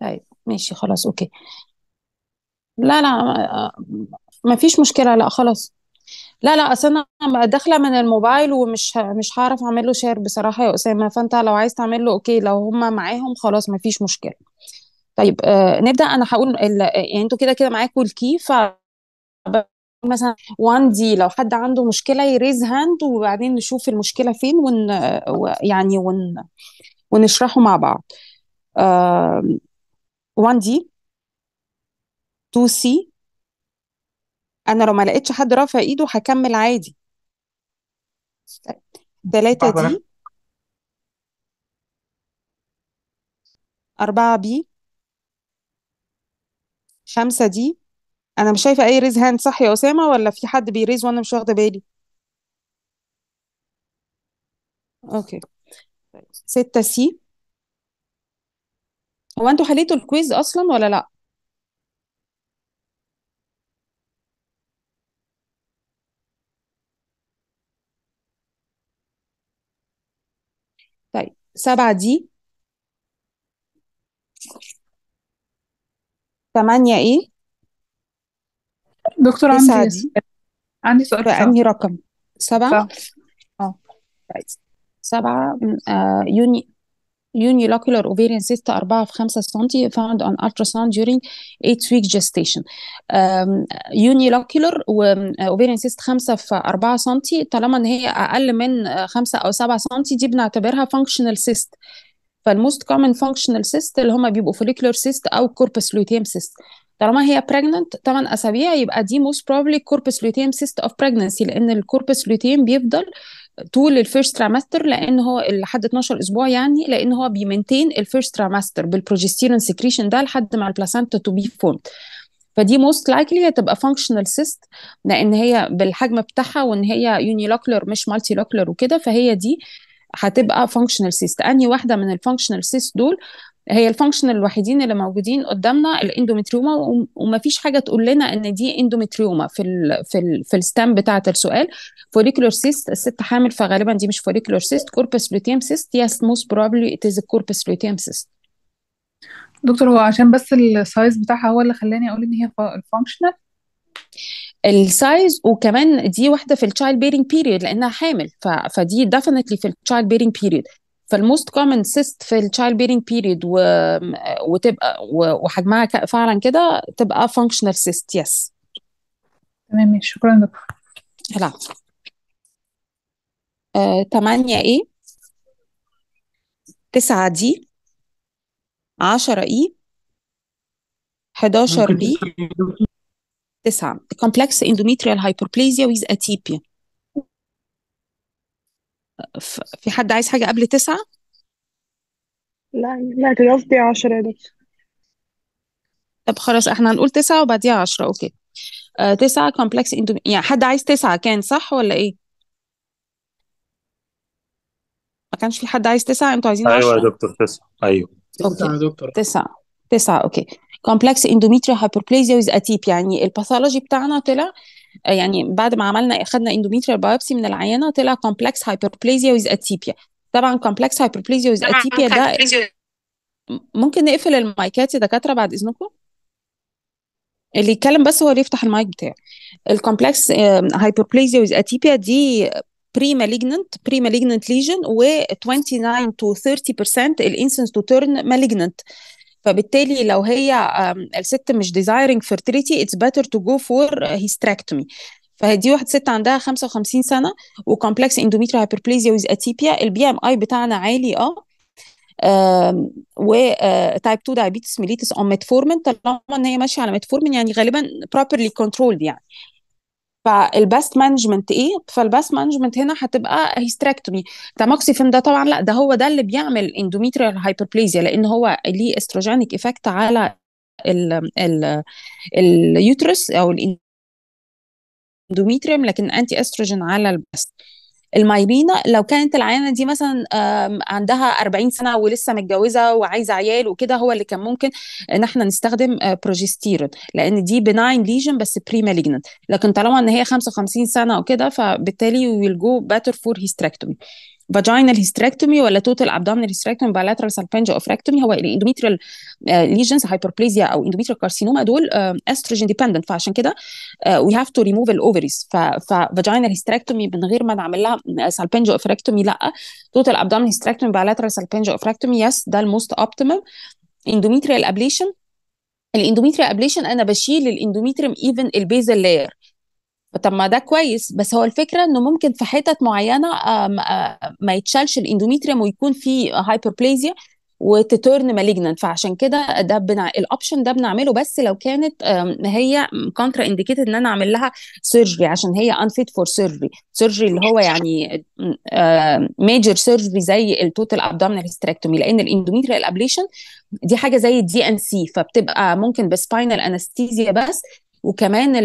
طيب ماشي خلاص اوكي لا لا ما فيش مشكله لا خلاص لا لا اصل انا داخله من الموبايل ومش مش هعرف اعمل له شير بصراحه يا اسامه فانت لو عايز تعمل له اوكي لو هم معاهم خلاص ما فيش مشكله طيب آه نبدا انا هقول يعني انتوا كده كده معاكم الكي ف مثلا 1 دي لو حد عنده مشكله يريز هاند وبعدين نشوف المشكله فين ون... يعني ون... ونشرحه مع بعض 1 دي 2 سي انا لو ما لقيتش حد رافع ايده هكمل عادي 3 دي 4 بي 5 دي انا مش شايفه اي ريز هاند صح يا اسامه ولا في حد بيريز وانا مش واخده بالي اوكي ستة سي هو انتوا حليتوا الكويز اصلا ولا لا طيب سبعة دي ثمانية ايه دكتور عندي دي عندي سؤال في انهي رقم سبعة اه طيب سبعة آه، يوني unilocular ovarian cyst 4 في 5 سم found on ultrasound during 8 week gestation um, unilocular آه، ovarian cyst 5 في 4 سم طالما ان هي اقل من 5 آه، او 7 سم دي بنعتبرها functional cyst فالموست كومن فانكشنال سيست اللي هم بيبقوا فوليكولر سيست او كوربس لوتيم سيست طالما هي pregnant 8 اسابيع يبقى دي most probably corpus luteum cyst of pregnancy لان الكوربس لوتيم بيفضل طول الفيرست ترامستر لان هو لحد 12 اسبوع يعني لان هو بيمنتين الفيرست ترامستر بالبروجستيرون سكريشن ده لحد ما البلاسنتا تو بي فورمد فدي موست لايكلي هتبقى فانكشنال سيست لان هي بالحجم بتاعها وان هي يونيلوكلر مش مالتي لوكلر وكده فهي دي هتبقى فانكشنال سيست انهي واحده من الفانكشنال سيست دول هي الفانكشن الوحيدين اللي موجودين قدامنا الاندومتريوما ومفيش حاجه تقول لنا ان دي اندومتريوما في الـ في الـ في الستام بتاعه السؤال فوليكولر سيست الست حامل فغالبا دي مش فوليكولر سيست كوربس لوتيم سيست يس موست بروبلي ات از كوربس لوتيم سيست دكتور هو عشان بس السايز بتاعها هو اللي خلاني اقول ان هي فانكشنال السايز وكمان دي واحده في التشايلد بيرنج بيريود لانها حامل ف... فدي ديفينتلي في التشايلد بيرنج بيريود فالموست كومن سيست في التشايلد بيرنج بيريد وتبقى وحجمها فعلا كده تبقى فانكشنال سيست يس تمام شكرا دكتور لا آه، تمانية اي تسعة دي عشرة اي حداشر بي تسعة complex endometrial hyperplasia with atypia في حد عايز حاجة قبل تسعة؟ لا لا قصدي عشرة دي طب خلاص احنا هنقول تسعة وبعديها عشرة اوكي آه تسعة كومبلكس اندومي يعني حد عايز تسعة كان صح ولا ايه؟ ما كانش في حد عايز تسعة انتوا عايزين ايوه يا دكتور تسعة ايوه اوكي تسعة يا دكتور تسعة تسعة اوكي كومبلكس اندوميتريا هايبربليزيا ويز اتيب يعني الباثولوجي بتاعنا طلع يعني بعد ما عملنا اخذنا اندوميتريال بايوبسي من العيانه طلع كومبلكس هايبربليزيا ويز اتيبيا طبعا كومبلكس هايبربليزيا ويز اتيبيا ده ممكن نقفل المايكات يا دكاتره بعد اذنكم اللي يتكلم بس هو اللي يفتح المايك بتاعه الكومبلكس هايبربليزيا ويز اتيبيا دي بري مالجننت بري مالجننت ليجن و 29 تو 30% الانسنس تو تيرن مالجننت فبالتالي لو هي الست مش ديزايرنج fertility it's better to go for hysterectomy فدي واحده ست عندها 55 سنه وكومبلكس اندوميتريال هايبربليزيا ويز اتيبيا البي ام اي بتاعنا عالي اه و تايب 2 دايابيتس ميليتس اون ميتفورمين طالما ان هي ماشيه على ميتفورمين يعني غالبا بروبرلي كنترولد يعني فالباست مانجمنت ايه فالباست مانجمنت هنا هتبقى هيستراكتومي تاموكسيفين ده طبعا لا ده هو ده اللي بيعمل اندوميتريال هايبربليزيا لان هو ليه استروجينيك ايفكت على ال ال اليوترس او الاندوميتريوم لكن انتي استروجين على الباست المايرينا لو كانت العيانه دي مثلا عندها 40 سنه ولسه متجوزه وعايزه عيال وكده هو اللي كان ممكن ان احنا نستخدم بروجستيرون آه، لان دي بناين ليجن بس بري مالجنت لكن طالما ان هي 55 سنه وكده فبالتالي ويل جو باتر فور هيستراكتومي فاجينال هيستريكتومي ولا توتال ابدومينال هيستريكتومي bilateral salpingioophractomy هو الاندوميتريال ليجنز هايبربليزيا او اندوميتريال كارسينوما دول استروجين آه، ديبندنت فعشان كده وي هاف تو ريموف الاوفريز ففاجينال هيستريكتومي من غير ما نعمل لها آه، salpingioophractomy لا توتال ابدومينال هيستريكتومي bilateral salpingioophractomy يس ده الموست اوبتيمم اندوميتريال ابليشن الاندوميتريال ابليشن انا بشيل الاندوميتريم ايفن البيزل لاير طب ما ده كويس بس هو الفكره انه ممكن في حتت معينه آه، آه، ما يتشالش الاندوميتريم ويكون في هايبربليزيا وتتورن مالجنانت فعشان كده ده بنع... الاوبشن ده بنعمله بس لو كانت هي كونترا انديكيتد ان انا اعمل لها سيرجري عشان هي انفيت فور سيرجري سيرجري اللي هو يعني ميجر سيرجري آه، زي التوتال ابدومينال هيستريكتومي لان الاندوميتريال الابليشن دي حاجه زي الدي ان سي فبتبقى ممكن بسباينال انستيزيا بس وكمان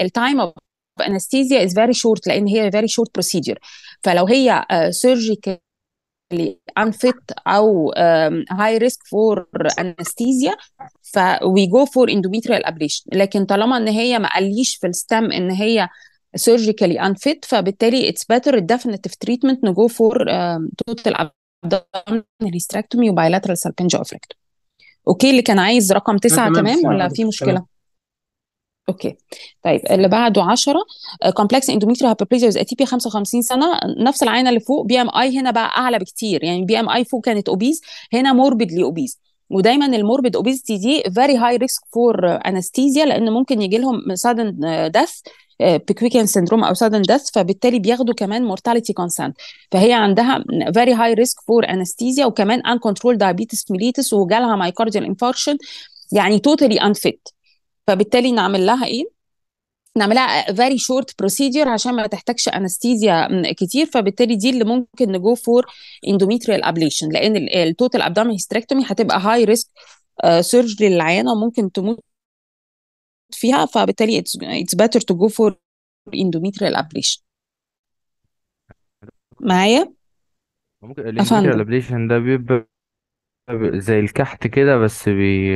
التايم اوف انستيزيا از فيري شورت لان هي فيري شورت بروسيدجر فلو هي سيرجيكال آه، unfit او هاي ريسك فور انستيزيا ف وي جو فور اندوميتريال ابليشن لكن طالما ان هي ما قاليش في الستم ان هي surgically unfit فبالتالي اتس بيتر الديفينيتيف تريتمنت نو جو فور توتال total abdominal وبايلاترال سالبنج salpingo اوكي اللي كان عايز رقم تسعة تمام ولا في مشكله؟ اوكي طيب اللي بعده 10 كومبلكس اندوميتريو تي بي 55 سنه نفس العينه اللي فوق بي ام اي هنا بقى اعلى بكتير يعني بي ام اي فوق كانت اوبيز هنا موربدلي اوبيز ودايما الموربد اوبيزيتي دي فيري هاي ريسك فور انستيزيا لان ممكن يجي لهم سادن ديث بيكويكن سيندروم او سادن ديث فبالتالي بياخدوا كمان مورتاليتي كونسنت فهي عندها فيري هاي ريسك فور انستيزيا وكمان ان كنترول دايابيتس ميليتس وجالها مايكارديال انفاركشن يعني توتالي انفيت فبالتالي نعمل لها ايه نعملها فيري شورت بروسيدير عشان ما تحتاجش انستيزيا كتير فبالتالي دي اللي ممكن نجو فور اندوميتريال ابليشن لان التوتال ابدامي هيستريكتومي هتبقى هاي ريسك سيرجري للعيانه وممكن تموت فيها فبالتالي اتس بيتر تو جو فور اندوميتريال ابليشن معايا ممكن الاندوميتريال ابليشن ده بيبقى زي الكحت كده بس بي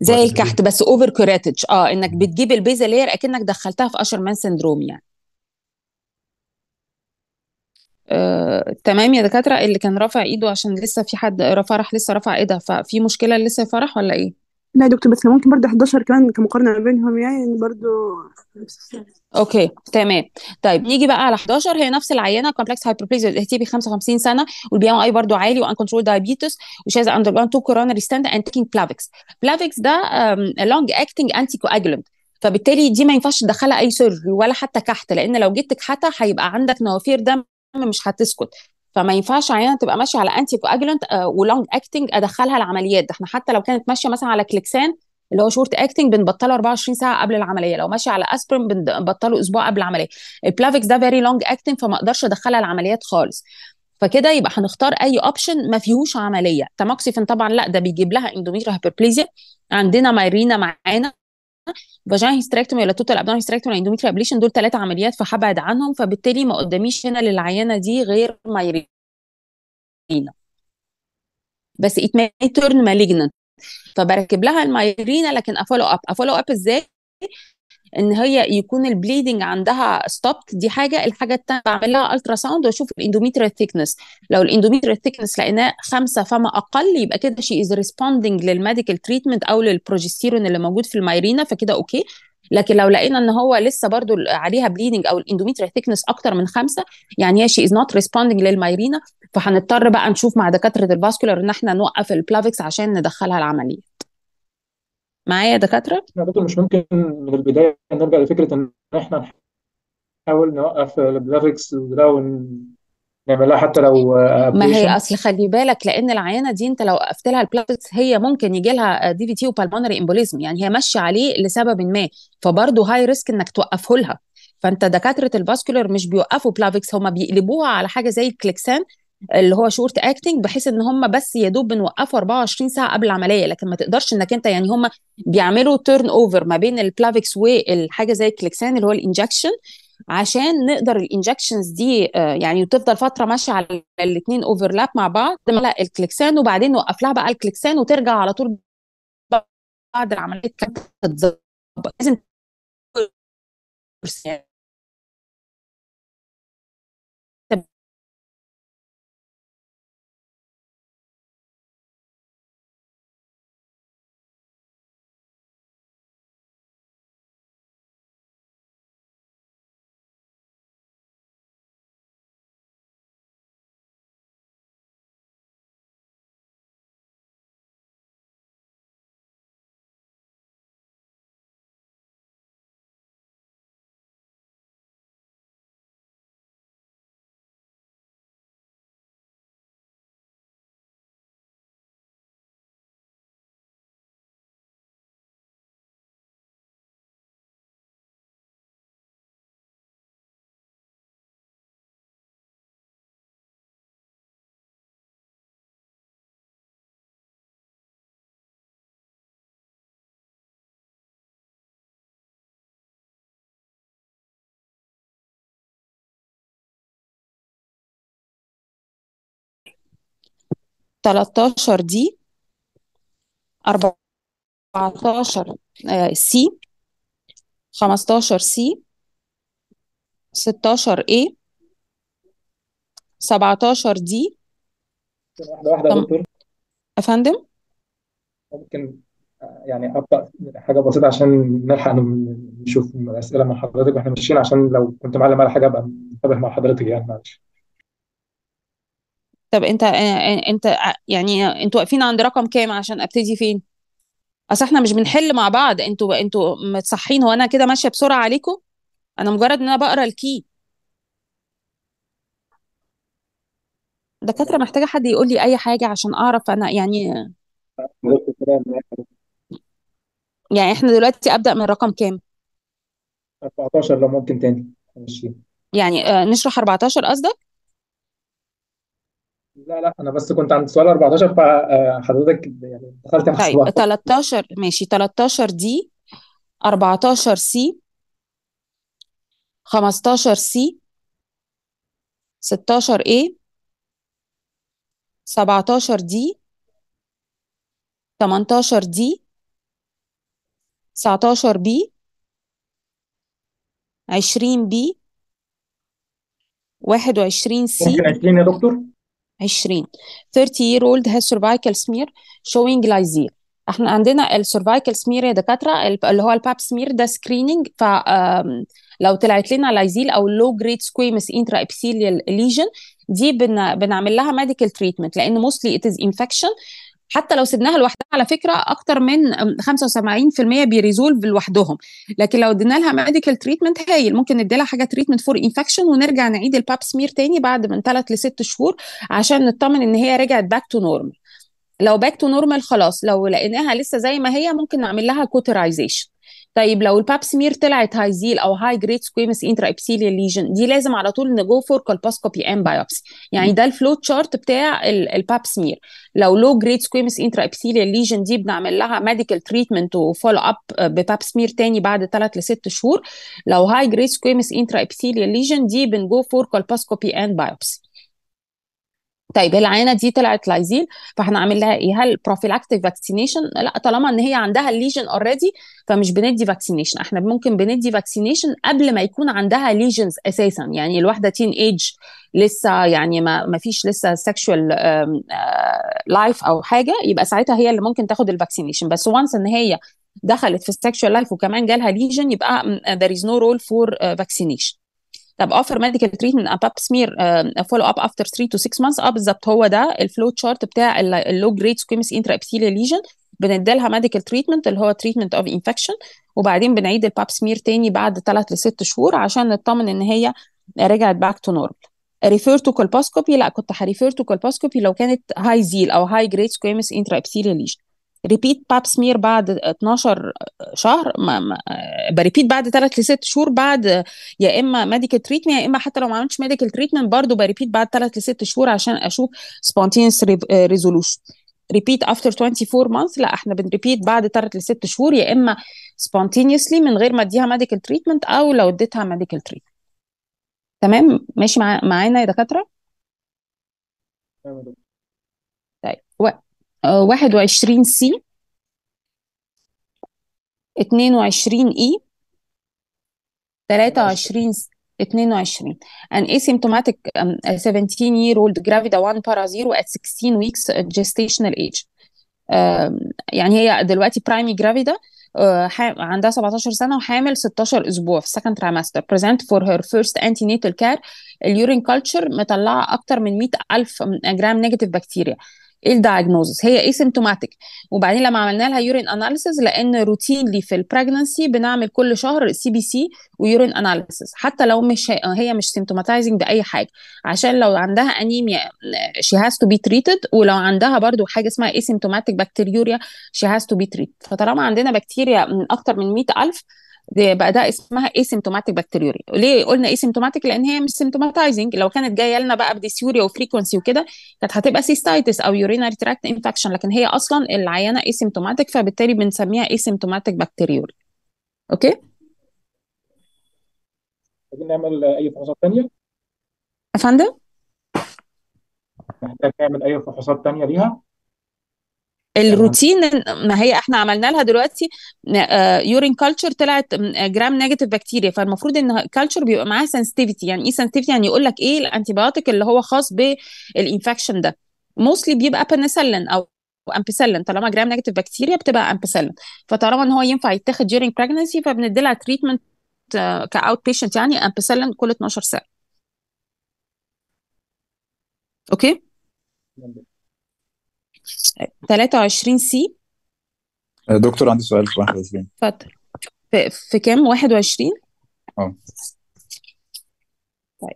زي الكحت بس اوفر كوراتج اه انك بتجيب البيزا لير اكنك دخلتها في اشر مان سندروم يعني آه، تمام يا دكاترة اللي كان رافع ايده عشان لسه في حد رفع راح لسه رفع ايده ففي مشكلة لسه فرح ولا ايه؟ لا يا دكتور بس ممكن برضه 11 كمان كمقارنة ما بينهم يعني،, يعني برضه اوكي تمام طيب نيجي بقى على 11 هي نفس العينه كومبلكس هايبربليزيا الاهتي بي 55 سنه والبي ام اي برضه عالي وان كنترول دايابيتس وشاز اندر جون تو كورونري ستاند اند تيكينج بلافكس بلافكس ده لونج اكتنج انتي كواجلنت فبالتالي دي ما ينفعش تدخلها اي سيرجري ولا حتى كحت لان لو جيت تكحتها هيبقى عندك نوافير دم مش هتسكت فما ينفعش عينه تبقى ماشيه على انتي آه، كواجلنت ولونج اكتنج ادخلها العمليات ده احنا حتى لو كانت ماشيه مثلا على كليكسان اللي هو شورت اكتنج بنبطله 24 ساعه قبل العمليه لو ماشي على اسبرين بنبطله اسبوع قبل العمليه البلافكس ده فيري لونج اكتنج فما اقدرش ادخلها العمليات خالص فكده يبقى هنختار اي اوبشن ما فيهوش عمليه تاموكسيفين طبعا لا ده بيجيب لها اندوميتريا هايبربليزيا عندنا مايرينا معانا فاجينا هيستريكتومي ولا توتال ابدومينال هيستريكتومي ولا اندوميتريال ابليشن دول ثلاثه عمليات فهبعد عنهم فبالتالي ما قداميش هنا للعيانه دي غير مايرينا بس ات ماي تيرن مالجنت فبركب لها المايرينا لكن افولو اب افولو اب ازاي ان هي يكون البليدنج عندها ستوبت دي حاجه الحاجه الثانيه بعمل لها الترا ساوند واشوف الاندوميتريال ثيكنس لو الاندوميتريال ثيكنس لقيناه خمسه فما اقل يبقى كده شي از ريسبوندنج للميديكال تريتمنت او للبروجستيرون اللي موجود في المايرينا فكده اوكي لكن لو لقينا ان هو لسه برضو عليها بليدنج او الاندوميتريال ثيكنس اكتر من خمسه يعني هي شي از نوت ريسبوندنج للمايرينا فهنضطر بقى نشوف مع دكاتره الباسكولر ان احنا نوقف البلافكس عشان ندخلها العمليه معايا دكاترة؟ إحنا برضه مش ممكن من البداية نرجع لفكرة إن إحنا نحاول نوقف الجرافيكس ده ونعملها حتى لو آه، ما هي اصل خلي بالك لان العيانه دي انت لو وقفت لها البلافكس هي ممكن يجي لها دي في تي وبالمونري امبوليزم يعني هي ماشيه عليه لسبب ما فبرضه هاي ريسك انك توقفه لها فانت دكاتره الفاسكولر مش بيوقفوا بلافيكس هما بيقلبوها على حاجه زي الكليكسان اللي هو شورت اكتنج بحيث ان هم بس يا دوب بنوقفه 24 ساعه قبل العمليه لكن ما تقدرش انك انت يعني هم بيعملوا تيرن اوفر ما بين البلافكس والحاجه زي الكليكسان اللي هو الانجكشن عشان نقدر الانجكشنز دي آه، يعني تفضل فتره ماشيه على الاثنين اوفرلاب مع بعض لا الكليكسان وبعدين نوقف لها بقى الكليكسان وترجع على طول بعد العمليه تتظبط لازم 13 دي 14 سي 15 سي 16 اي 17 دي واحدة واحدة يا دكتور أفندم ممكن آه، يعني ابدا حاجة بسيطة عشان نلحق نشوف الأسئلة من حضرتك وإحنا ماشيين عشان لو كنت معلم على حاجة أبقى انتبه مع حضرتك يعني معلش طب انت آه، آه، انت آه، يعني انتوا واقفين عند رقم كام عشان ابتدي فين اصل احنا مش بنحل مع بعض انتوا انتوا متصحين هو انا كده ماشيه بسرعه عليكم انا مجرد ان انا بقرا الكي دكاتره محتاجه حد يقول لي اي حاجه عشان اعرف انا يعني يعني احنا دلوقتي ابدا من رقم كام 14 لو ممكن تاني ماشي يعني نشرح 14 قصدك لا لا انا بس كنت عند سؤال 14 فحضرتك آه، يعني دخلت على طيب 13 ماشي 13 دي 14 سي 15 سي 16 اي 17 دي 18 دي 19 بي 20 بي 21 سي ممكن 20 يا دكتور 20 30 year old has cervical smear showing lysia احنا عندنا السيرفايكال سمير يا دكاتره اللي هو الباب سمير ده سكريننج ف لو طلعت لنا لايزيل او لو جريد سكويمس انترا ابسيليال ليجن دي بن... بنعمل لها ميديكال تريتمنت لان موستلي ات از انفكشن حتى لو سبناها لوحدها على فكره اكتر من 75% بيريزولف لوحدهم لكن لو ادينا لها ميديكال تريتمنت هايل ممكن ندي لها حاجه تريتمنت فور انفكشن ونرجع نعيد الباب سمير تاني بعد من 3 ل 6 شهور عشان نطمن ان هي رجعت باك تو نورمال لو باك تو نورمال خلاص لو لقيناها لسه زي ما هي ممكن نعمل لها كوترايزيشن طيب لو الباب سمير طلعت هاي زيل او هاي جريد سكويمس انترا ابسيليال ليجن دي لازم على طول نجو فور كولباسكوبي ام بايوبسي يعني ده الفلو تشارت بتاع الباب سمير لو لو جريد سكويمس انترا ابسيليال ليجن دي بنعمل لها ميديكال تريتمنت وفولو اب بباب سمير تاني بعد 3 ل 6 شهور لو هاي جريد سكويمس انترا ابسيليال ليجن دي بنجو فور كولباسكوبي ام بايوبسي طيب العينه دي طلعت لايزيل فهنعمل لها ايه هل بروفيلاكتيف فاكسينيشن لا طالما ان هي عندها الليجن اوريدي فمش بندي فاكسينيشن احنا ممكن بندي فاكسينيشن قبل ما يكون عندها ليجنز اساسا يعني الواحده تين ايج لسه يعني ما ما فيش لسه سكشوال لايف آه، او حاجه يبقى ساعتها هي اللي ممكن تاخد الفاكسينيشن بس وانس ان هي دخلت في السكشوال لايف وكمان جالها ليجن يبقى ذير از نو رول فور فاكسينيشن طب اوفر ميديكال تريتمنت اب سمير فولو اب افتر 3 تو 6 مانثs اه بالظبط هو ده الفلو تشارت بتاع اللو جريد سكويمس انترا ابيثيليال ليجن بنديلها ميديكال تريتمنت اللي هو تريتمنت اوف انفكشن وبعدين بنعيد الباب سمير تاني بعد 3 ل 6 شهور عشان نطمن ان هي رجعت باك تو نورمال ريفير تو كولبوسكوبي لا كنت هريفير تو كولبوسكوبي لو كانت هاي زيل او هاي جريد سكويمس انترا ابيثيليال ليجن ريبيت باب سمير بعد 12 شهر ما ما آه، بريبيت بعد 3 ل 6 شهور بعد آه، يا اما ميديكال تريتمنت يا اما حتى لو ما عملتش ميديكال تريتمنت برضه بريبيت بعد 3 ل 6 شهور عشان اشوف سبونتينس ريزولوشن ريبيت افتر 24 مانث لا احنا بنريبيت بعد 3 ل 6 شهور يا اما سبونتينيوسلي من غير ما اديها ميديكال تريتمنت او لو اديتها ميديكال تريتمنت تمام ماشي معانا يا دكاتره طيب 21 سي 22 اي 23 22 an asymptomatic um, 17 year old gravida 1 para 0 at 16 weeks gestational age um, يعني هي دلوقتي برايمي جرافيدا uh, عندها 17 سنه وحامل 16 اسبوع في السكند ترايمستر present for her first antenatal care اليورين كلتشر مطلعه اكتر من 100 الف جرام نيجاتيف بكتيريا ايه الدايجنوزس هي سيمتوماتيك وبعدين لما عملنا لها يورين اناليسز لان روتينلي في البريجنسي بنعمل كل شهر سي بي سي ويورين اناليسز حتى لو مش هي مش سيمتوماتايزنج باي حاجه عشان لو عندها انيميا شي هاز تو بي تريتد ولو عندها برضو حاجه اسمها سيمتوماتيك بكتيريوريا شي هاز تو بي تريتد فطالما عندنا بكتيريا من اكتر من 100000 دي بقى ده اسمها اسيمتوماتيك بكتيريوريا ليه قلنا سيمتوماتيك لان هي مش سيمتوماتايزنج لو كانت جايه لنا بقى بديسيوريا وفريكونسي وكده كانت هتبقى سيستايتس او يورينري تراكت انفكشن لكن هي اصلا العيانه سيمتوماتيك فبالتالي بنسميها سيمتوماتيك بكتيريوري اوكي عايزين نعمل اي فحوصات ثانيه يا فندم محتاج نعمل اي فحوصات ثانيه ليها الروتين ما هي احنا عملنا لها دلوقتي يورين كلتشر آه، طلعت جرام نيجاتيف بكتيريا فالمفروض ان كلتشر بيبقى معاه سنسيتيفيتي يعني ايه سنسيتيفيتي يعني يقول لك ايه الانتيبيوتيك اللي هو خاص بالانفكشن ده موستلي بيبقى بنسلين او امبيسلين طالما جرام نيجاتيف بكتيريا بتبقى امبيسلين فطالما ان هو ينفع يتاخد during pregnancy فبندي لها تريتمنت كاوت بيشنت يعني امبيسلين كل 12 ساعه اوكي okay. 23 سي دكتور عندي سؤال في 21 اتفضل في, في كام 21 اه طيب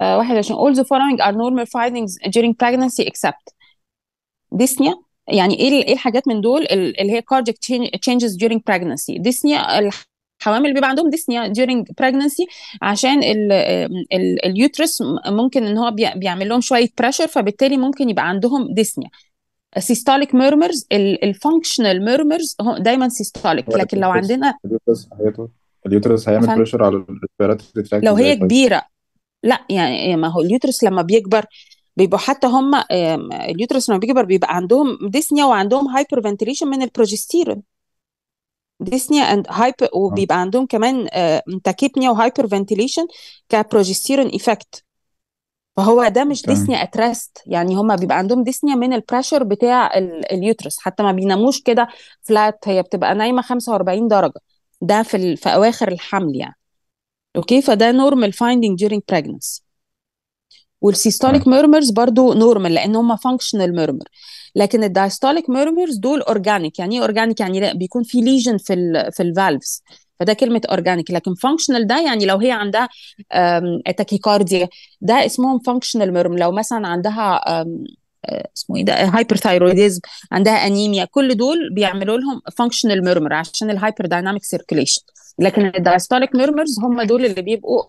uh, 21 all the following are normal findings during pregnancy except dyspnea يعني ايه ايه الحاجات من دول اللي هي cardiac changes during pregnancy dyspnea حوامل بيبقى عندهم ديسنيا ديورنج بريجنسي عشان اليوترس ممكن ان هو بيعمل لهم شويه بريشر فبالتالي ممكن يبقى عندهم ديسنيا سيستوليك ميرمرز الفانكشنال ميرمرز دايما سيستوليك لكن لو عندنا اليوترس هيعمل بريشر على الريسبيراتوري لو هي كبيره لا يعني, يعني ما هو اليوترس لما بيكبر بيبقوا حتى هم اليوترس لما بيكبر بيبقى عندهم ديسنيا وعندهم هايبر فنتيليشن من البروجستيرون ديسنيا اند هايبر وبيبقى آه. عندهم كمان آه، تاكيبنيا وهايبر فنتيليشن كبروجستيرون ايفكت فهو ده مش ديسنيا اترست يعني هما بيبقى عندهم ديسنيا من البريشر بتاع اليوترس حتى ما بيناموش كده فلات هي بتبقى نايمه 45 درجه ده في ال... في اواخر الحمل يعني اوكي فده نورمال فايندينج ديورينج بريجنسي والسيستوليك ميرمرز برضو نورمال لان هم فانكشنال ميرمر لكن الدايستوليك ميرمرز دول اورجانيك يعني ايه اورجانيك يعني لا بيكون في ليجن في الـ في الفالفز فده كلمه اورجانيك لكن فانكشنال ده يعني لو هي عندها تاكيكارديا ده اسمهم فانكشنال ميرم لو مثلا عندها آه، اسمه ايه ده هايبرثايرويديزم عندها انيميا كل دول بيعملوا لهم فانكشنال ميرمر عشان الهايبر دايناميك سيركيليشن لكن الدايستوليك ميرمرز هم دول اللي بيبقوا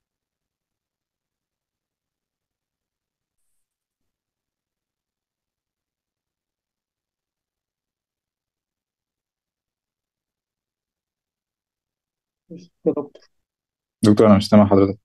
دكتور دكتور انا مش سامع حضرتك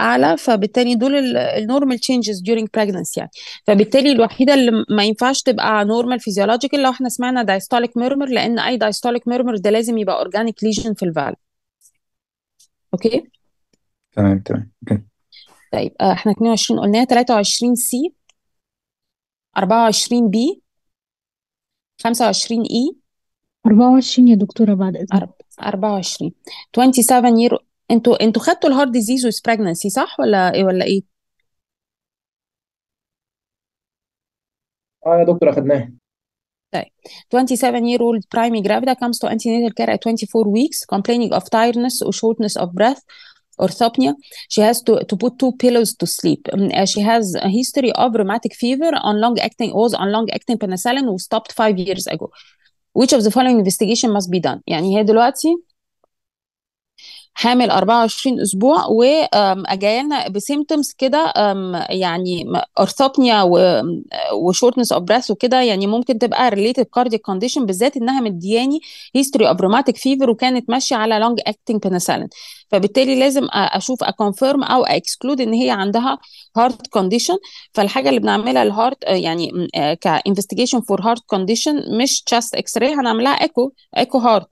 اعلى فبالتالي دول النورمال تشينجز during pregnancy يعني فبالتالي الوحيده اللي ما ينفعش تبقى نورمال فيزيولوجيك لو احنا سمعنا دايستوليك ميرمر لان اي دايستوليك ميرمر ده لازم يبقى اورجانيك ليجن في الفال اوكي تمام تمام اوكي طيب آه، احنا 22 قلناها 23 سي 24 بي 25 اي 24 يا دكتورة بعد إذنك 24 27 year انتوا انتوا خدتوا الهارت ديزيز ويز بريجنسي صح ولا ايه ولا ايه؟ اه يا دكتور اخدناها طيب 27 year old primary gravida comes to antenatal care at 24 weeks complaining of tiredness or shortness of breath orthopnea. She has to, to put two pillows to sleep. um, she has a history of rheumatic fever on long acting was on long acting penicillin who stopped five years ago. Which of the following investigation must be done? يعني هي دلوقتي حامل 24 اسبوع واجيالنا بسيمتومز كده يعني ارثوبنيا وشورتنس اوف بريث وكده يعني ممكن تبقى ريليتد كارديك كونديشن بالذات انها مدياني هيستوري اوف روماتيك فيفر وكانت ماشيه على لونج اكتنج بنسلين فبالتالي لازم اشوف اكونفيرم او اكسكلود ان هي عندها هارت كونديشن فالحاجه اللي بنعملها الهارت آه، يعني كانفستيجيشن فور هارت كونديشن مش تشست اكس راي هنعملها ايكو ايكو هارت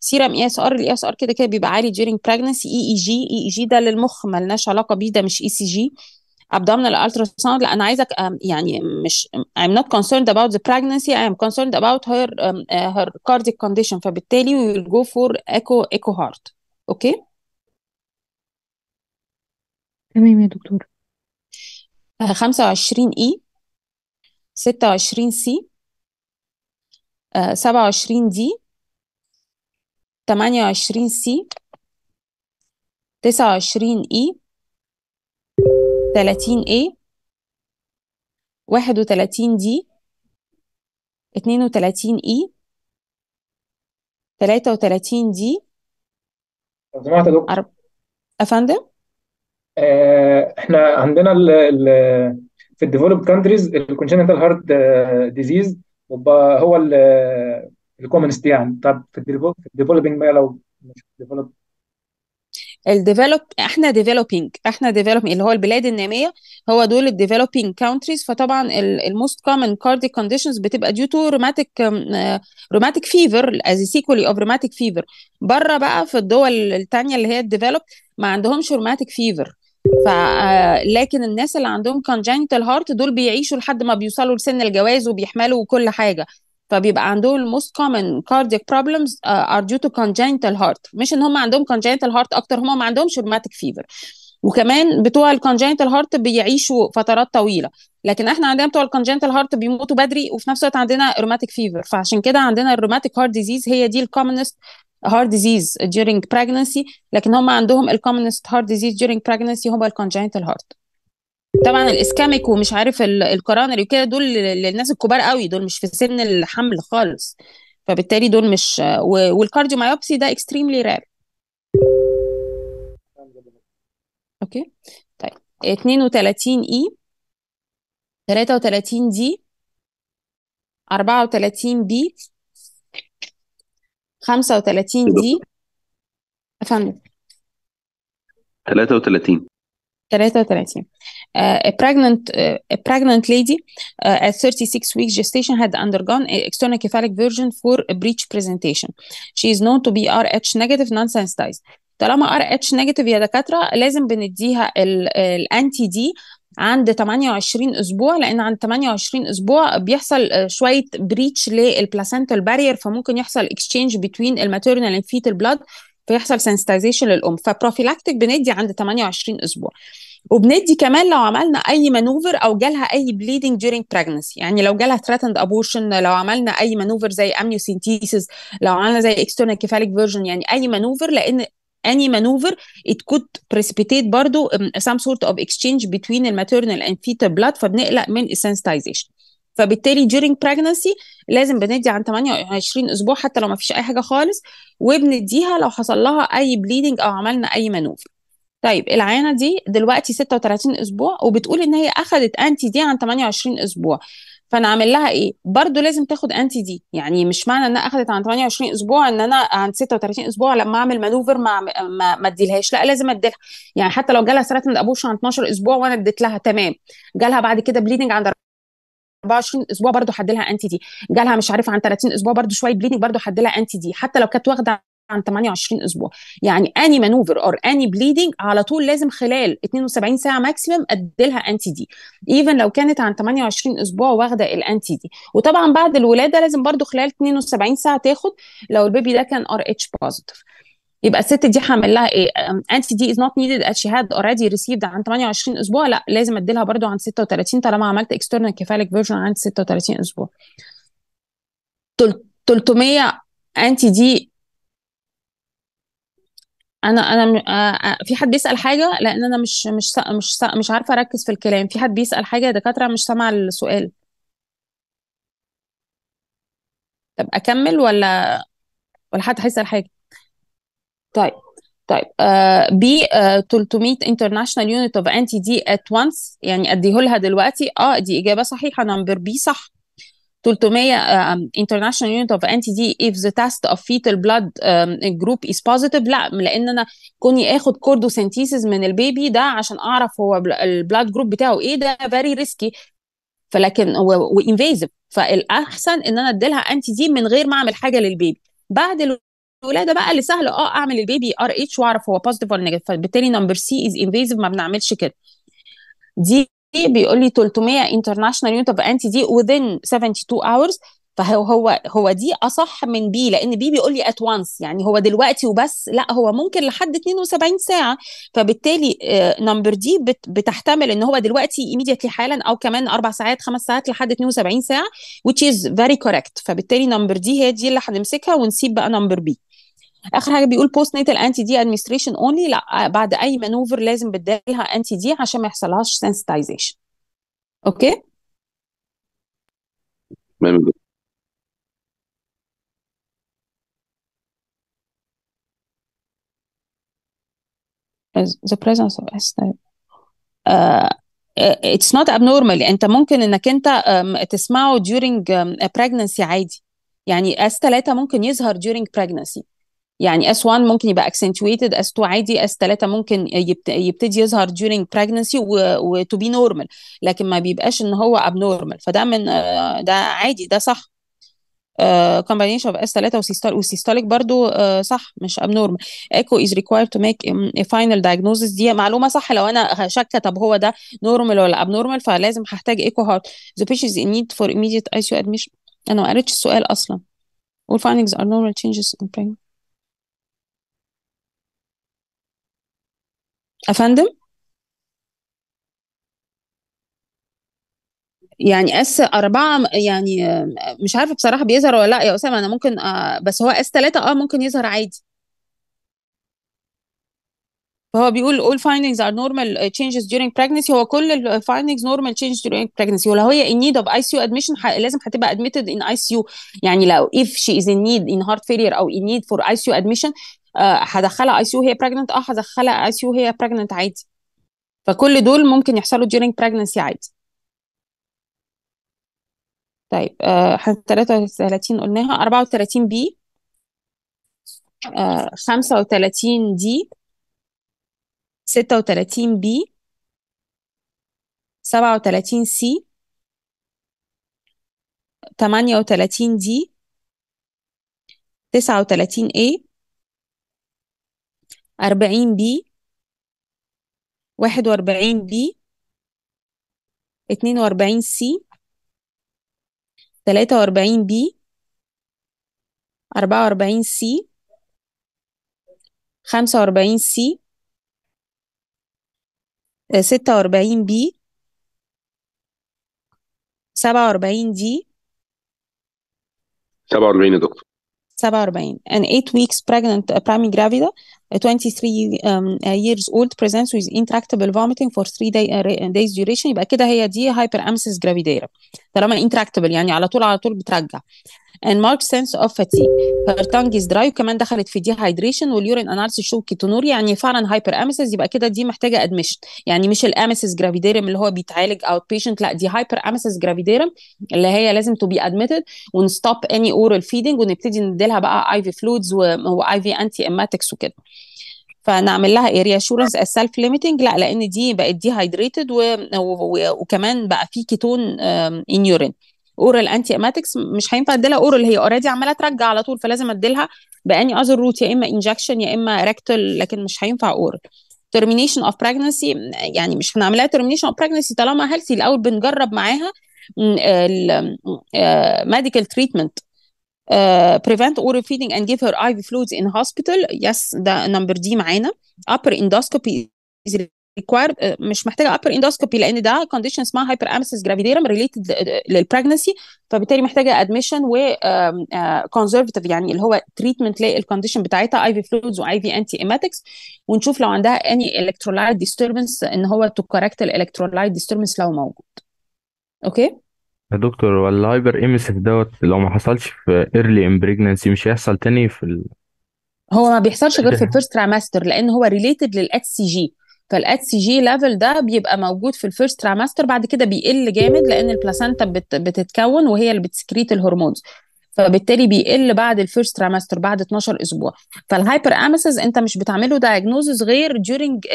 سيرم اي اس ار الاي اس ار كده كده بيبقى عالي during pregnancy اي اي جي اي جي ده للمخ ملناش علاقه بيه ده مش اي سي جي abdominal ultrasound لا انا عايزك يعني مش I'm not concerned about the pregnancy I'm concerned about her um, her cardiac condition فبالتالي we will go for echo echo heart اوكي okay? تمام يا دكتور 25 اي 26 سي 27 دي تمانية وعشرين سي تسعة وعشرين اي تلاتين اي واحد وتلاتين دي اتنين وتلاتين اي تلاتة وتلاتين دي لو يا دكتور أفندم آه، احنا عندنا الـ الـ في الديفلوب كانتريز الكونجنتال هارت ديزيز هو ال الكومنست يعني طب في الديفلوبينج بقى لو مش ديفلوب الديفلوب احنا ديفلوبينج احنا ديفلوبينج اللي هو البلاد الناميه هو دول الديفلوبينج كونتريز فطبعا الموست كومن كارديك كونديشنز بتبقى ديو تو روماتيك روماتيك فيفر از سيكولي اوف روماتيك فيفر بره بقى في الدول الثانيه اللي هي الديفلوب ما عندهمش روماتيك فيفر ف آه، لكن الناس اللي عندهم كونجنتال هارت دول بيعيشوا لحد ما بيوصلوا لسن الجواز وبيحملوا وكل حاجه فبيبقى عندهم most common cardiac problems uh, are due to congenital heart مش ان هم عندهم congenital heart اكتر هم ما عندهمش rheumatic fever وكمان بتوع الكونجنتال هارت بيعيشوا فترات طويله لكن احنا عندنا بتوع الكونجنتال هارت بيموتوا بدري وفي نفس الوقت عندنا روماتيك فيفر فعشان كده عندنا الروماتيك هارت ديزيز هي دي الكومنست هارت ديزيز during pregnancy لكن هم عندهم الكومنست هارت ديزيز during pregnancy هو الكونجنتال هارت طبعا الاسكاميك ومش عارف الكرانري وكده دول للناس الكبار قوي دول مش في سن الحمل خالص فبالتالي دول مش مايوبسي ده اكستريملي رير اوكي طيب 32 اي 33 دي 34 بي 35 دي افندم 33 33 uh, a pregnant uh, a pregnant lady uh, at 36 weeks gestation had undergone an external cephalic version for a breech presentation she is known to be RH negative non-sensitized طالما RH negative يا دكاتره لازم بنديها الانتي دي عند 28 اسبوع لان عند 28 اسبوع بيحصل شويه بريتش للبلاسنتال بارير فممكن يحصل اكستشينج بين الماتيرنال اند فيتال بلاد فيحصل سensitization للام فبروفيلاكتيك بندي عند 28 اسبوع وبندي كمان لو عملنا اي مانوفر او جالها اي بليدنج during pregnancy يعني لو جالها threatened ابورشن لو عملنا اي مانوفر زي امنيوسينتيسيس لو عملنا زي external cephalic version يعني اي مانوفر لان any maneuver it could precipitate برضو um, some sort of exchange between الماتيرنال and fetal blood فبنقلق من الsensitization فبالتالي during pregnancy لازم بندي عن 28 اسبوع حتى لو ما فيش اي حاجه خالص وبنديها لو حصل لها اي بليدنج او عملنا اي مانوفر طيب العيانه دي دلوقتي 36 اسبوع وبتقول ان هي اخذت انتي دي عن 28 اسبوع فانا عامل لها ايه برضو لازم تاخد انتي دي يعني مش معنى انها اخذت عن 28 اسبوع ان انا عن 36 اسبوع لما اعمل مانوفر ما ما, ما اديلهاش لا لازم اديلها يعني حتى لو جالها سرطان ابوش عن 12 اسبوع وانا اديت لها تمام جالها بعد كده بليدنج عند 24 اسبوع برضه حد لها انتي دي جالها مش عارفه عن 30 اسبوع برضه شويه بليدنج برضه حد لها انتي دي حتى لو كانت واخده عن 28 اسبوع يعني اني مانوفر اور اني بليدنج على طول لازم خلال 72 ساعه ماكسيمم لها انتي دي ايفن لو كانت عن 28 اسبوع واخده الانتي دي وطبعا بعد الولاده لازم برضو خلال 72 ساعه تاخد لو البيبي ده كان ار اتش بوزيتيف يبقى الست دي هعمل لها ايه انتي دي از نوت نيدد ات شي هاد اوريدي ريسيفد عن 28 اسبوع لا لازم اديلها برده عن 36 طالما عملت اكسترنال كفالك فيرجن عن 36 اسبوع 300 انتي دي انا انا آه، آه، في حد بيسال حاجه لان انا مش مش مش مش عارفه اركز في الكلام في حد بيسال حاجه يا دكاتره مش سامعه السؤال طب اكمل ولا ولا حد هيسال حاجه طيب طيب ب 300 انترناشونال يونت اوف انتي دي ات وانس يعني اديهولها دلوقتي اه دي اجابه صحيحه نمبر بي صح 300 international يونت of NTD if the test of fetal blood بلاد group is positive لا لان انا كوني اخد كوردو كوردوسنتيسيس من البيبي ده عشان اعرف هو البلاد جروب بتاعه ايه ده فيري ريسكي فلكن وانفيزيف فالاحسن ان انا اديلها انتي دي من غير ما اعمل حاجه للبيبي بعد الولاده بقى اللي سهل اه اعمل البيبي ار اتش واعرف هو بوزيتيف ولا نيجاتيف فبالتالي نمبر سي از انفيزيف ما بنعملش كده دي بيقول لي 300 انترناشونال يونت اوف انتي دي within 72 hours فهو هو هو دي اصح من بي لان بي بيقول لي ات وانس يعني هو دلوقتي وبس لا هو ممكن لحد 72 ساعه فبالتالي نمبر آه، دي بتحتمل ان هو دلوقتي ايميديتلي حالا او كمان اربع ساعات خمس ساعات لحد 72 ساعه which is very correct فبالتالي نمبر دي هي دي اللي هنمسكها ونسيب بقى نمبر بي اخر حاجه بيقول بوست نيتال انتي دي ادمنستريشن اونلي لا بعد اي مانوفر لازم بتديلها انتي دي عشان ما يحصلهاش سنسيتايزيشن اوكي تمام the presence of acid uh, it's not abnormal انت ممكن انك انت um, تسمعه during um, pregnancy عادي يعني s 3 ممكن يظهر during pregnancy يعني S1 ممكن يبقى accentuated S2 عادي S3 ممكن يبتدي يظهر during pregnancy و to be normal لكن ما بيبقاش ان هو abnormal فده من ده عادي ده صح combination of S3 و systolic برضو صح مش abnormal echo is required to make a final diagnosis دي معلومة صح لو أنا هشك طب هو ده normal ولا abnormal فلازم هحتاج echo heart the patient is in need for immediate ICU admission أنا ما قريتش السؤال أصلا all findings are normal changes in pregnancy أفندم يعني اس أربعة يعني مش عارفة بصراحة بيظهر ولا لأ يا أسامة أنا ممكن آه بس هو اس ثلاثة أه ممكن يظهر عادي فهو بيقول all findings are normal changes during pregnancy هو كل ال findings normal changes during pregnancy ولو هي in need of ICU admission ح... لازم هتبقى admitted in ICU يعني لو if she is in need in heart failure أو in need for ICU admission هدخلها اي سي يو هي بريجننت اه هدخلها اي سي يو هي بريجننت عادي فكل دول ممكن يحصلوا during pregnancy عادي طيب احنا آه 33 قلناها 34 بي آه 35 دي 36 بي 37 سي 38 دي 39 A أربعين بي واحد وأربعين بي اتنين وأربعين سي تلاتة وأربعين بي أربعة وأربعين سي خمسة وأربعين سي ستة وأربعين بي سبعة وأربعين دي سبعة وأربعين يا دكتور سبعة وأربعين and eight weeks pregnant uh, gravida 23 um, years old presents with intractable vomiting for 3 day, uh, days duration يبقى كده هي دي هايبر امسيس جرافيديرا طالما intractable يعني على طول على طول بترجع and marked sense of fatigue her tongue is dry وكمان دخلت في dehydration واليورين analysis show كيتونوريا يعني فعلا هايبر اميسيس يبقى كده دي محتاجه ادمشن يعني مش الاميسيس جرافيديرم اللي هو بيتعالج اوت بيشنت لا دي هايبر اميسيس جرافيديرم اللي هي لازم تو بي ادميتد ونستوب اني اورال فيدنج ونبتدي نديلها بقى اي في فلويدز واي في انتي اماتكس وكده فنعمل لها اريا اشورنس السلف ليميتنج لا لان دي بقت دي هايدريتد وكمان بقى في كيتون ان يورين اورال انتي اماتكس مش هينفع اديلها اورال هي اوريدي عماله ترجع على طول فلازم اديلها باني اذر روت يا اما انجكشن يا اما ريكتال لكن مش هينفع اورال ترمينيشن اوف pregnancy يعني مش هنعملها ترمينيشن اوف pregnancy طالما هيلثي الاول بنجرب معاها ميديكال تريتمنت آه، prevent oral feeding and give her IV fluids in hospital yes ده نمبر دي معانا upper endoscopy is required uh, مش محتاجه upper endoscopy لان ده condition اسمها hyperemesis gravidarum related للبرجنسي فبالتالي محتاجه admission و uh, conservative يعني اللي هو treatment للكونديشن بتاعتها IV fluids و IV anti emetics ونشوف لو عندها any electrolyte disturbance ان هو to correct electrolyte disturbance لو موجود اوكي okay? يا دكتور هو الهايبر ايمسيف دوت لو ما حصلش في ايرلي امبريجنسي مش هيحصل تاني في ال... هو ما بيحصلش غير في الفيرست ترايمستر لان هو ريليتد للات سي جي فالات سي جي ليفل ده بيبقى موجود في الفيرست ترايمستر بعد كده بيقل جامد لان البلاسنتا بت... بتتكون وهي اللي بتسكريت الهرمونز فبالتالي بيقل بعد الفيرست ترايمستر بعد 12 اسبوع فالهايبر اميسز انت مش بتعمله دايجنوزز غير ديورنج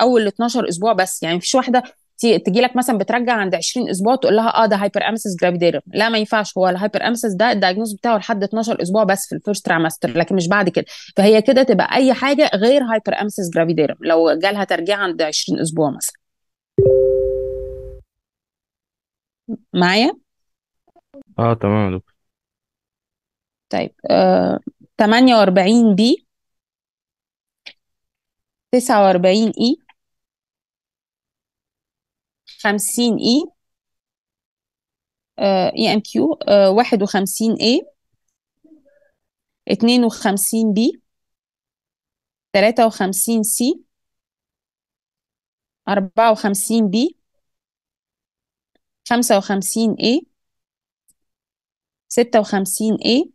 اول 12 اسبوع بس يعني مفيش واحده تيجي لك مثلا بترجع عند 20 اسبوع تقول لها اه ده هايبر امسس جرافيديرم لا ما ينفعش هو الهايبر امسس ده الدايجنوز بتاعه لحد 12 اسبوع بس في الفيرست تريمستر لكن مش بعد كده فهي كده تبقى اي حاجه غير هايبر امسس جرافيديرم لو جالها ترجيع عند 20 اسبوع مثلا معايا اه تمام يا دكتور طيب آه 48 بي 49 اي خمسين اي آه، اي ام كيو آه، واحد وخمسين اي اتنين وخمسين بي تلاتة وخمسين سي أربعة وخمسين بي خمسة وخمسين اي ستة وخمسين اي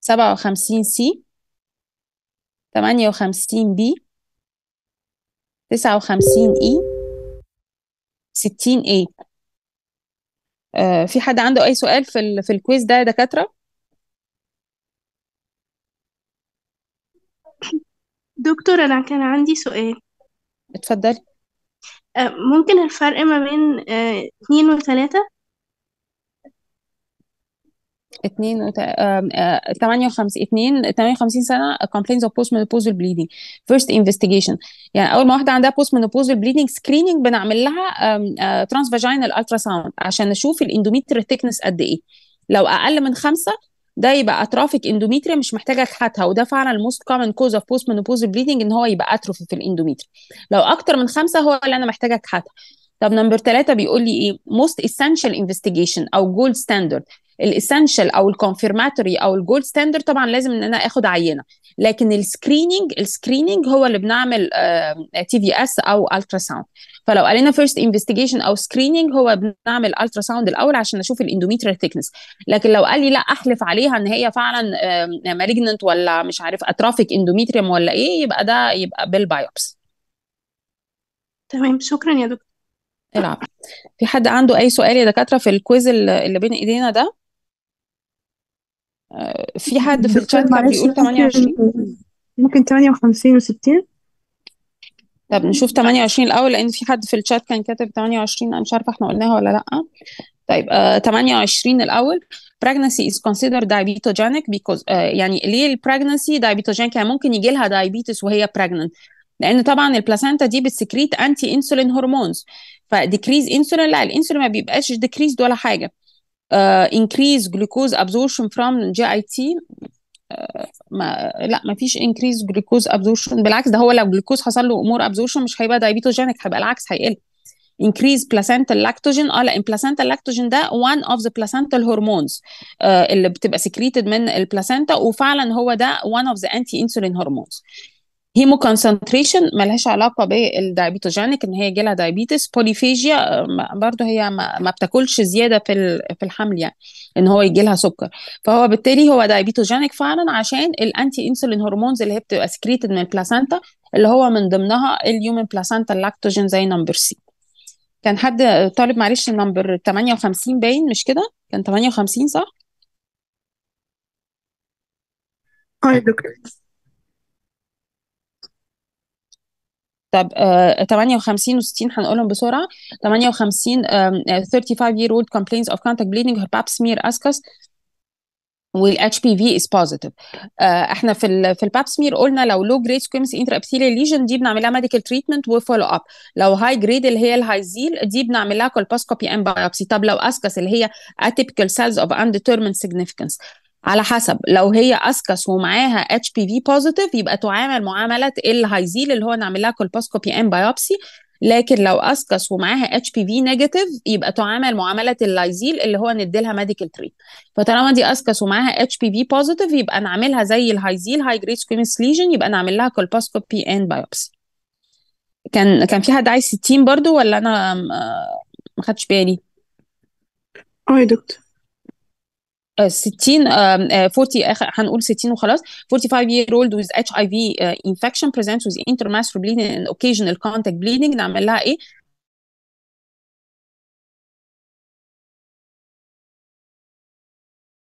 سبعة وخمسين سي ثمانية وخمسين بي تسعة وخمسين اي 60 اي آه، في حد عنده أي سؤال في في الكويز ده يا دكاترة؟ دكتور أنا كان عندي سؤال اتفضلي آه، ممكن الفرق ما بين آه، اتنين وتلاتة 2 وت... 58 2 58 سنه آه، complaints of postmenopausal bleeding first investigation يعني اول ما واحده عندها postmenopausal bleeding screening بنعمل لها ترانس فاجينال الترا ساوند عشان نشوف الاندوميتري ثيكنس قد ايه لو اقل من خمسة ده يبقى اترافيك اندوميتريا مش محتاجه اكحتها وده فعلا الموست كومن كوز اوف بوست منوبوزال بليدنج ان هو يبقى اتروفي في الاندوميتري لو اكتر من خمسه هو اللي انا محتاجه اكحتها طب نمبر ثلاثة بيقول لي ايه موست اسينشال انفستيجيشن او جولد ستاندرد الاسينشال او الكونفيرماتوري او الجولد ستاندر طبعا لازم ان انا اخد عينه لكن السكريننج السكريننج هو اللي بنعمل تي في اس او الترا ساوند فلو قالنا فيرست انفستيجيشن او سكريننج هو بنعمل الترا ساوند الاول عشان اشوف الاندوميتريال ثيكنس لكن لو قال لي لا احلف عليها ان هي فعلا مالجننت ولا مش عارف اترافيك اندوميتريوم ولا ايه يبقى ده يبقى بالبايوبس تمام شكرا يا دكتور العب في حد عنده اي سؤال يا دكاتره في الكويز اللي بين ايدينا ده في حد في الشات كان بيقول 28 ممكن, 58 و60 طب نشوف 28 الاول لان في حد في الشات كان كاتب 28 انا مش عارفه احنا قلناها ولا لا طيب آه 28 الاول pregnancy is considered diabetogenic because آه يعني ليه البريجنسي diabetogenic يعني ممكن يجي لها diabetes وهي pregnant لان طبعا البلاسنتا دي بتسكريت انتي انسولين هرمونز فديكريز انسولين لا الانسولين ما بيبقاش ديكريز ولا حاجه increase glucose absorption from GIT ما لا ما فيش انكريز جلوكوز ابزورشن بالعكس ده هو لو جلوكوز حصل له امور ابزورشن مش هيبقى دايبيتوجينيك هيبقى العكس هيقل increase placental lactogen اه لا placental lactogen ده one of the placental hormones آه اللي بتبقى secreted من البلاسنتا وفعلا هو ده one of the anti insulin hormones هيمو كونسنتريشن ملهاش علاقه بالدايبيتوجينيك ان هي جالها دايبيتس بوليفيجيا برضه هي ما, ما بتاكلش زياده في في الحمل يعني ان هو يجي لها سكر فهو بالتالي هو دايبيتوجينيك فعلا عشان الانتي انسولين هرمونز اللي هي بتبقى سكريتد من البلاسنتا اللي هو من ضمنها اليومن بلاسنتا اللاكتوجين زي نمبر سي كان حد طالب معلش نمبر 58 باين مش كده كان 58 صح؟ اه دكتور طب 58 آه، و60 هنقولهم بسرعه 58 35 آه، year old complains of contact bleeding her pap smear ascus وال HPV is positive. Uh, احنا في ال في الباب سمير قلنا لو لو جريد سكويمس انتر ابثيليال ليجن دي بنعملها medical ميديكال تريتمنت وفولو اب لو هاي جريد اللي هي الهايزيل دي بنعملها colposcopy and ام بايوبسي طب لو اسكس اللي هي atypical سيلز اوف undetermined significance. على حسب لو هي اسكس ومعاها اتش بي في بوزيتيف يبقى تعامل معامله الهايزيل اللي هو نعمل لها كولبوسكوبي ام بايوبسي لكن لو اسكس ومعاها اتش بي في نيجاتيف يبقى تعامل معامله اللايزيل اللي هو ندي لها ميديكال تريت فطالما دي اسكس ومعاها اتش بي في بوزيتيف يبقى نعملها زي الهايزيل هاي جريد سكويمس ليجن يبقى نعمل لها كولبوسكوبي ان بايوبسي كان كان في حد عايز 60 برضو ولا انا آه، ما خدتش بالي اه يا دكتور 60 40 هنقول 60 وخلاص 45 year old with HIV infection presents with intermass bleeding and occasional contact bleeding نعمل لها ايه